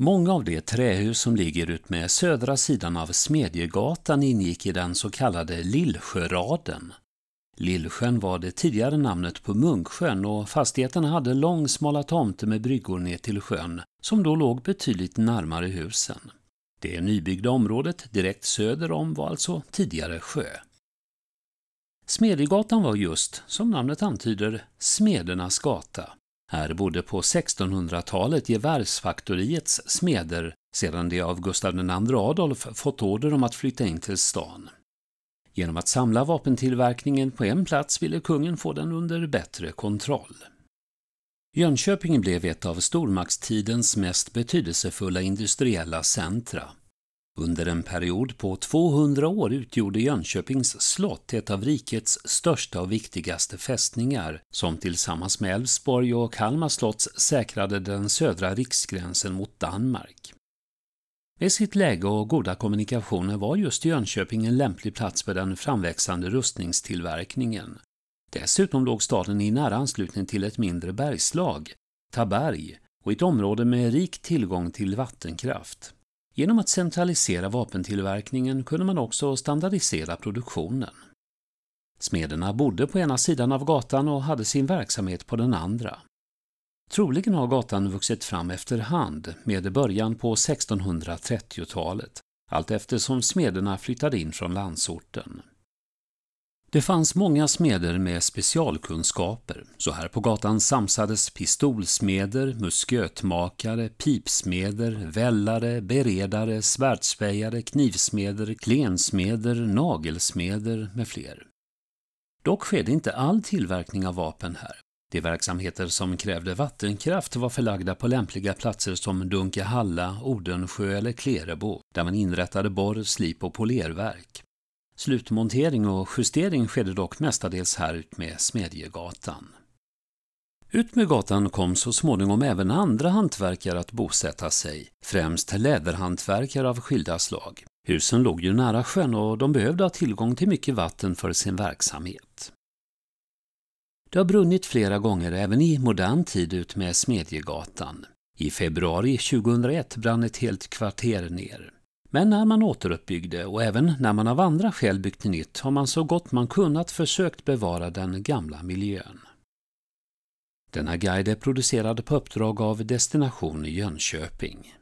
Många av de trähus som ligger utmed södra sidan av Smedjegatan ingick i den så kallade Lillsjöraden. Lillsjön var det tidigare namnet på Munksjön och fastigheterna hade långsmala tomter med bryggor ner till sjön som då låg betydligt närmare husen. Det nybyggda området direkt söder om var alltså tidigare sjö. Smedjegatan var just, som namnet antyder, Smedernas gata. Här bodde på 1600-talet gevärsfaktoriets smeder sedan de av Gustav II Adolf fått order om att flytta in till stan. Genom att samla vapentillverkningen på en plats ville kungen få den under bättre kontroll. Jönköping blev ett av stormaktstidens mest betydelsefulla industriella centra. Under en period på 200 år utgjorde Jönköpings slott ett av rikets största och viktigaste fästningar, som tillsammans med Älvsborg och Kalmar slott säkrade den södra riksgränsen mot Danmark. Med sitt läge och goda kommunikationer var just Jönköping en lämplig plats för den framväxande rustningstillverkningen. Dessutom låg staden i nära anslutning till ett mindre bergslag, Taberg, och ett område med rik tillgång till vattenkraft. Genom att centralisera vapentillverkningen kunde man också standardisera produktionen. Smederna bodde på ena sidan av gatan och hade sin verksamhet på den andra. Troligen har gatan vuxit fram efterhand med början på 1630-talet allt eftersom smederna flyttade in från landsorten. Det fanns många smeder med specialkunskaper, så här på gatan samsades pistolsmeder, muskötmakare, pipsmeder, vällare, beredare, svärdsvejare, knivsmeder, klensmeder, nagelsmeder med fler. Dock skedde inte all tillverkning av vapen här. De verksamheter som krävde vattenkraft var förlagda på lämpliga platser som Dunkehalla, Odensjö eller Klerebo, där man inrättade borr-, slip och polerverk. Slutmontering och justering skedde dock mestadels här utmed Smedjegatan. Utmed gatan kom så småningom även andra hantverkare att bosätta sig, främst läderhantverkare av skilda slag. Husen låg ju nära sjön och de behövde ha tillgång till mycket vatten för sin verksamhet. Det har brunnit flera gånger även i modern tid utmed Smedjegatan. I februari 2001 brann ett helt kvarter ner. Men när man återuppbyggde och även när man av andra skäl byggt nytt har man så gott man kunnat försökt bevara den gamla miljön. Denna guide är producerad på uppdrag av Destination Jönköping.